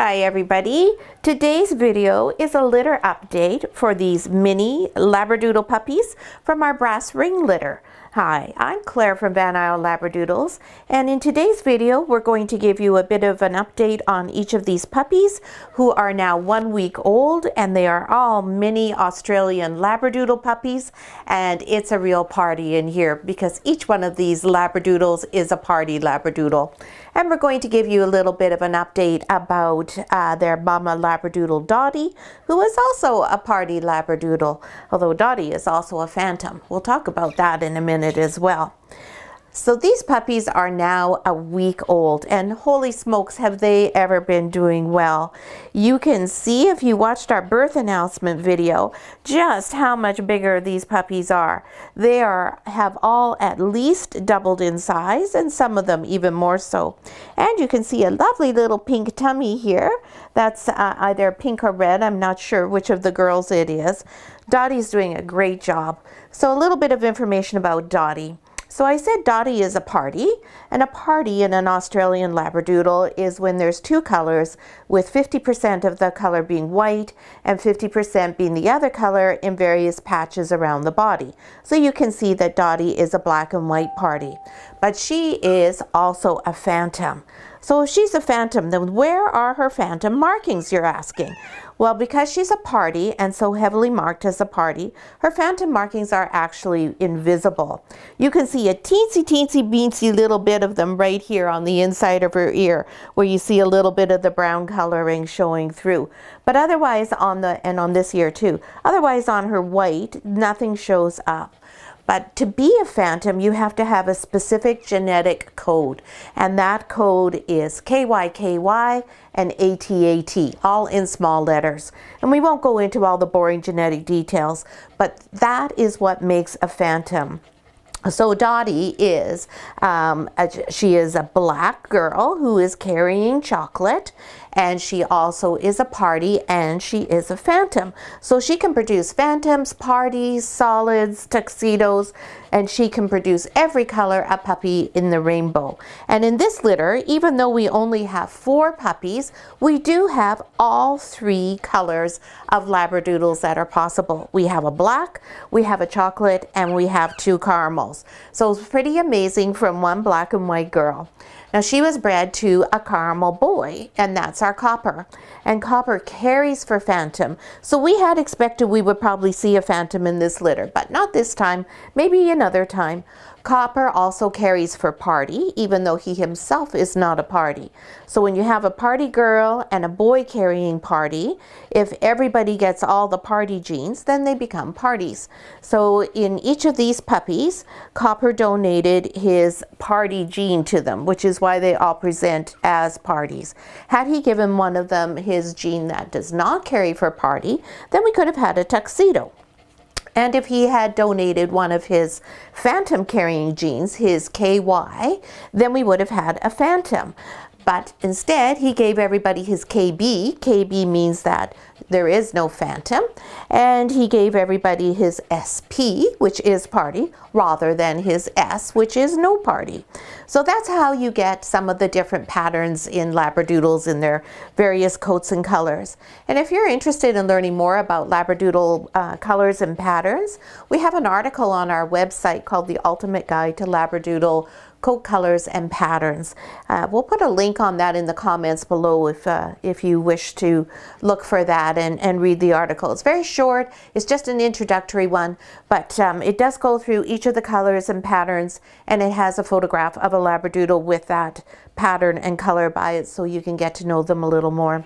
Hi everybody! Today's video is a litter update for these mini Labradoodle puppies from our brass ring litter. Hi, I'm Claire from Van Isle Labradoodles and in today's video we're going to give you a bit of an update on each of these puppies who are now one week old and they are all mini Australian Labradoodle puppies and it's a real party in here because each one of these Labradoodles is a party Labradoodle and we're going to give you a little bit of an update about uh, their mama Labradoodle Dottie, who is also a party Labradoodle, although Dottie is also a phantom. We'll talk about that in a minute as well. So these puppies are now a week old and holy smokes have they ever been doing well. You can see if you watched our birth announcement video just how much bigger these puppies are. They are have all at least doubled in size and some of them even more so. And you can see a lovely little pink tummy here. That's uh, either pink or red. I'm not sure which of the girls it is. Dottie's doing a great job. So a little bit of information about Dottie. So I said Dottie is a party, and a party in an Australian Labradoodle is when there's two colors, with 50% of the color being white and 50% being the other color in various patches around the body. So you can see that Dottie is a black and white party. But she is also a phantom. So she's a phantom, then where are her phantom markings, you're asking? Well, because she's a party and so heavily marked as a party, her phantom markings are actually invisible. You can see a teensy, teensy, beansy little bit of them right here on the inside of her ear, where you see a little bit of the brown coloring showing through. But otherwise on the, and on this ear too, otherwise on her white, nothing shows up. But to be a phantom, you have to have a specific genetic code, and that code is KYKY and ATAT, all in small letters. And we won't go into all the boring genetic details, but that is what makes a phantom. So Dottie is, um, a, she is a black girl who is carrying chocolate and she also is a party and she is a phantom. So she can produce phantoms, parties, solids, tuxedos, and she can produce every color a puppy in the rainbow. And in this litter, even though we only have four puppies, we do have all three colors of Labradoodles that are possible. We have a black, we have a chocolate, and we have two caramels. So it's pretty amazing from one black and white girl. Now she was bred to a caramel boy, and that's our our copper, and copper carries for phantom. So we had expected we would probably see a phantom in this litter, but not this time, maybe another time. Copper also carries for party, even though he himself is not a party. So when you have a party girl and a boy carrying party, if everybody gets all the party genes, then they become parties. So in each of these puppies, Copper donated his party gene to them, which is why they all present as parties. Had he given one of them his gene that does not carry for party, then we could have had a tuxedo. And if he had donated one of his phantom carrying genes, his KY, then we would have had a phantom. But instead, he gave everybody his KB. KB means that there is no phantom. And he gave everybody his SP, which is party, rather than his S, which is no party. So that's how you get some of the different patterns in Labradoodles in their various coats and colors. And if you're interested in learning more about Labradoodle uh, colors and patterns, we have an article on our website called The Ultimate Guide to Labradoodle coat colors and patterns. Uh, we'll put a link on that in the comments below if, uh, if you wish to look for that that and, and read the article. It's very short. It's just an introductory one, but um, it does go through each of the colors and patterns, and it has a photograph of a Labradoodle with that pattern and color by it so you can get to know them a little more.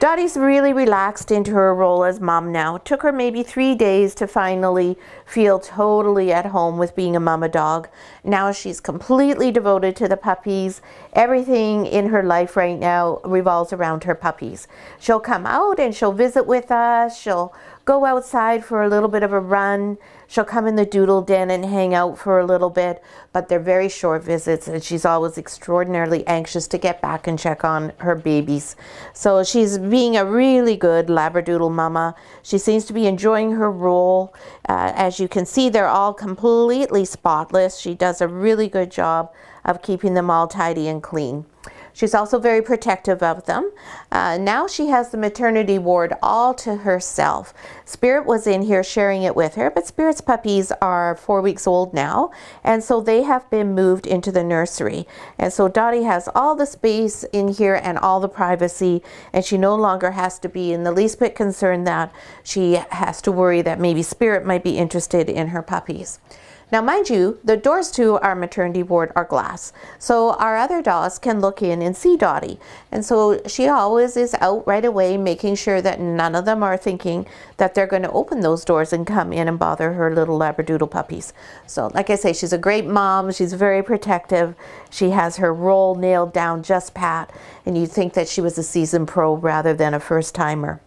Dottie's really relaxed into her role as mom now. It took her maybe three days to finally feel totally at home with being a mama dog. Now she's completely devoted to the puppies. Everything in her life right now revolves around her puppies. She'll come out and she'll visit with us. She'll go outside for a little bit of a run. She'll come in the doodle den and hang out for a little bit, but they're very short visits and she's always extraordinarily anxious to get back and check on her babies. So she's being a really good Labradoodle mama. She seems to be enjoying her role. Uh, as you can see, they're all completely spotless. She does a really good job of keeping them all tidy and clean. She's also very protective of them. Uh, now she has the maternity ward all to herself. Spirit was in here sharing it with her, but Spirit's puppies are four weeks old now, and so they have been moved into the nursery. And so Dottie has all the space in here and all the privacy, and she no longer has to be in the least bit concerned that she has to worry that maybe Spirit might be interested in her puppies. Now mind you, the doors to our maternity ward are glass, so our other dolls can look in and see Dottie. And so she always is out right away making sure that none of them are thinking that they're going to open those doors and come in and bother her little Labradoodle puppies. So like I say, she's a great mom, she's very protective, she has her role nailed down just pat, and you'd think that she was a seasoned pro rather than a first timer.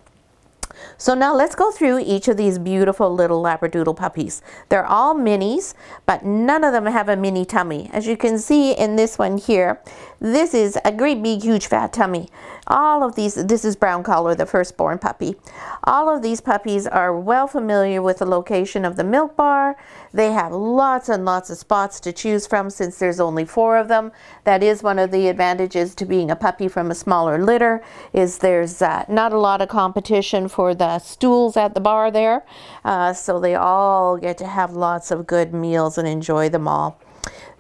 So now let's go through each of these beautiful little Labradoodle puppies. They're all minis, but none of them have a mini tummy. As you can see in this one here, this is a great big huge fat tummy. All of these, this is Brown Collar, the firstborn puppy. All of these puppies are well familiar with the location of the milk bar. They have lots and lots of spots to choose from since there's only four of them. That is one of the advantages to being a puppy from a smaller litter is there's uh, not a lot of competition for the stools at the bar there. Uh, so they all get to have lots of good meals and enjoy them all.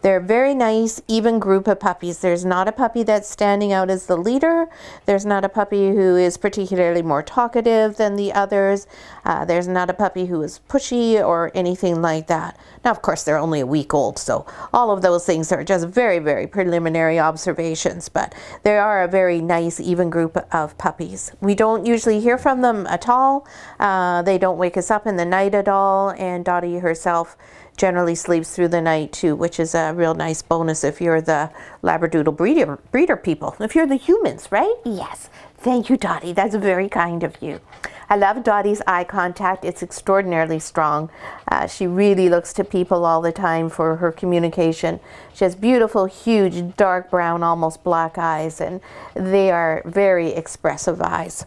They're a very nice, even group of puppies. There's not a puppy that's standing out as the leader. There's not a puppy who is particularly more talkative than the others. Uh, there's not a puppy who is pushy or anything like that. Now, of course, they're only a week old, so all of those things are just very, very preliminary observations, but they are a very nice, even group of puppies. We don't usually hear from them at all. Uh, they don't wake us up in the night at all, and Dottie herself generally sleeps through the night too, which is a real nice bonus if you're the Labradoodle breeder, breeder people, if you're the humans, right? Yes. Thank you, Dottie. That's very kind of you. I love Dottie's eye contact. It's extraordinarily strong. Uh, she really looks to people all the time for her communication. She has beautiful, huge, dark brown, almost black eyes, and they are very expressive eyes.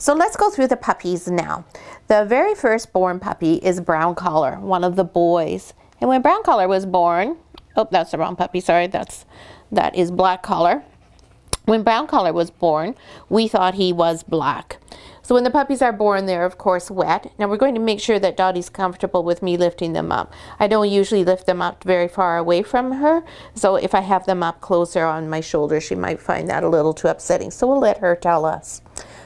So let's go through the puppies now. The very first born puppy is brown collar, one of the boys. And when brown collar was born, oh, that's the wrong puppy, sorry, that's, that is black collar. When brown collar was born, we thought he was black. So when the puppies are born, they're of course wet. Now we're going to make sure that Dottie's comfortable with me lifting them up. I don't usually lift them up very far away from her, so if I have them up closer on my shoulder, she might find that a little too upsetting. So we'll let her tell us.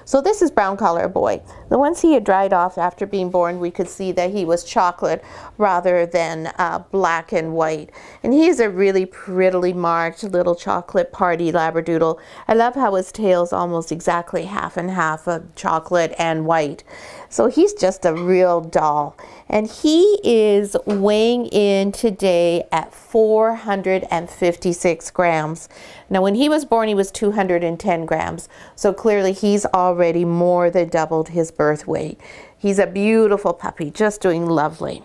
So this is brown collar boy. The ones he had dried off after being born, we could see that he was chocolate rather than uh, black and white. And he is a really prettily marked little chocolate party labradoodle. I love how his tail is almost exactly half and half of chocolate and white. So he's just a real doll. And he is weighing in today at 456 grams. Now, when he was born, he was 210 grams. So clearly he's already more than doubled his birth birth weight. He's a beautiful puppy, just doing lovely.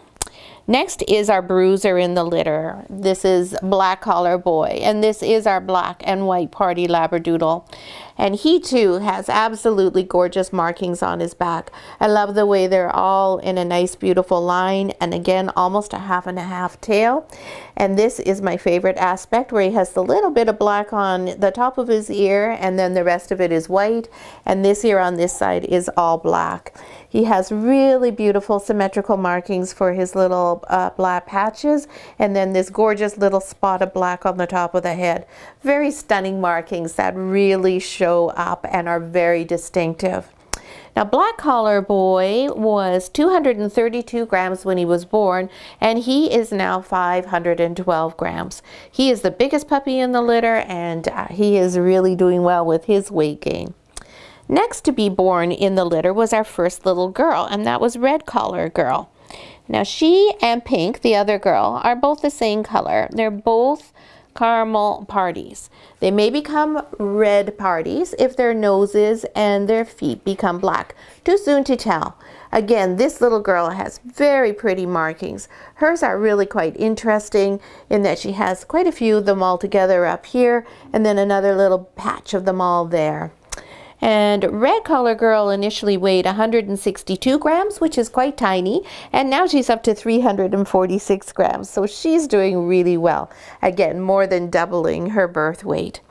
Next is our bruiser in the litter. This is black collar boy, and this is our black and white party labradoodle. And he too has absolutely gorgeous markings on his back. I love the way they're all in a nice, beautiful line. And again, almost a half and a half tail. And this is my favorite aspect where he has the little bit of black on the top of his ear and then the rest of it is white. And this ear on this side is all black. He has really beautiful symmetrical markings for his little uh, black patches and then this gorgeous little spot of black on the top of the head. Very stunning markings that really show show up and are very distinctive. Now, Black Collar Boy was 232 grams when he was born, and he is now 512 grams. He is the biggest puppy in the litter, and uh, he is really doing well with his weight gain. Next to be born in the litter was our first little girl, and that was Red Collar Girl. Now, she and Pink, the other girl, are both the same color. They're both caramel parties. They may become red parties if their noses and their feet become black. Too soon to tell. Again, this little girl has very pretty markings. Hers are really quite interesting in that she has quite a few of them all together up here and then another little patch of them all there. And Red Collar Girl initially weighed 162 grams, which is quite tiny, and now she's up to 346 grams. So she's doing really well. Again, more than doubling her birth weight.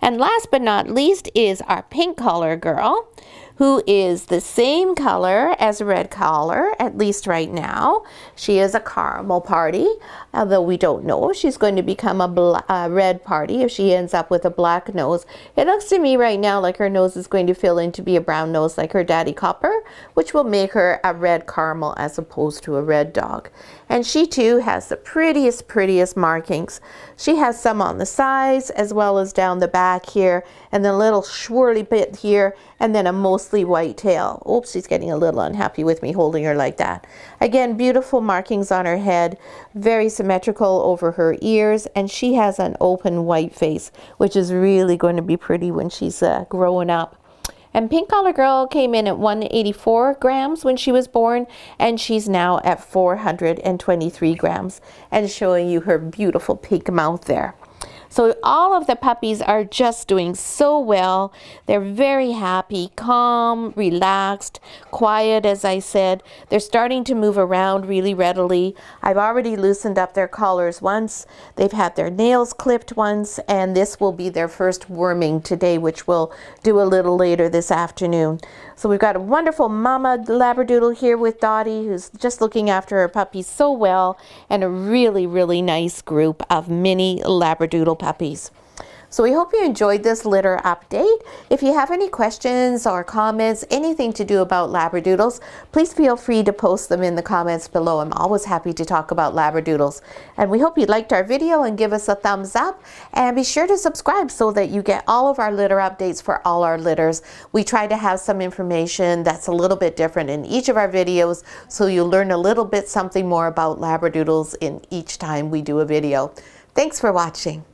And last but not least is our Pink Collar Girl, who is the same color as Red Collar, at least right now. She is a caramel party, although we don't know she's going to become a red party if she ends up with a black nose. It looks to me right now like her nose is going to fill in to be a brown nose like her daddy copper, which will make her a red caramel as opposed to a red dog. And she too has the prettiest, prettiest markings. She has some on the sides as well as down the back here and the little swirly bit here and then a mostly white tail. Oops, she's getting a little unhappy with me holding her like that. Again, beautiful markings on her head, very symmetrical over her ears, and she has an open white face, which is really going to be pretty when she's uh, growing up. And Pink Collar Girl came in at 184 grams when she was born, and she's now at 423 grams, and showing you her beautiful pink mouth there. So all of the puppies are just doing so well. They're very happy, calm, relaxed, quiet, as I said. They're starting to move around really readily. I've already loosened up their collars once. They've had their nails clipped once, and this will be their first worming today, which we'll do a little later this afternoon. So we've got a wonderful mama labradoodle here with Dottie who's just looking after her puppies so well and a really, really nice group of mini labradoodle puppies. So we hope you enjoyed this litter update. If you have any questions or comments, anything to do about Labradoodles, please feel free to post them in the comments below. I'm always happy to talk about Labradoodles. And we hope you liked our video and give us a thumbs up. And be sure to subscribe so that you get all of our litter updates for all our litters. We try to have some information that's a little bit different in each of our videos so you learn a little bit something more about Labradoodles in each time we do a video. Thanks for watching.